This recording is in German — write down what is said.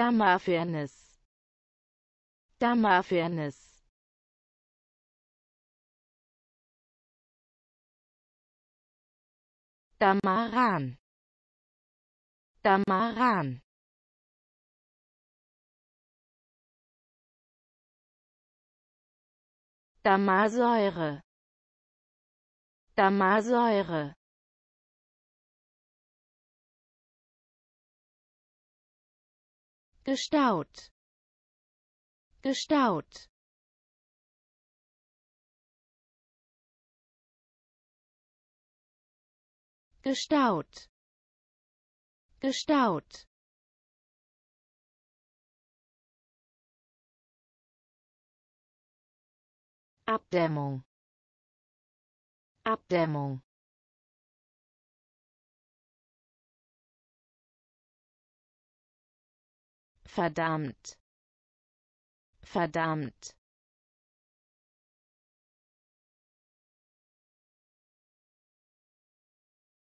Dharma Fairness. Dharma Fairness. Damaran. Damaran. Damasäure. Damasäure. gestaut gestaut gestaut gestaut Abdämmung Abdämmung verdammt verdammt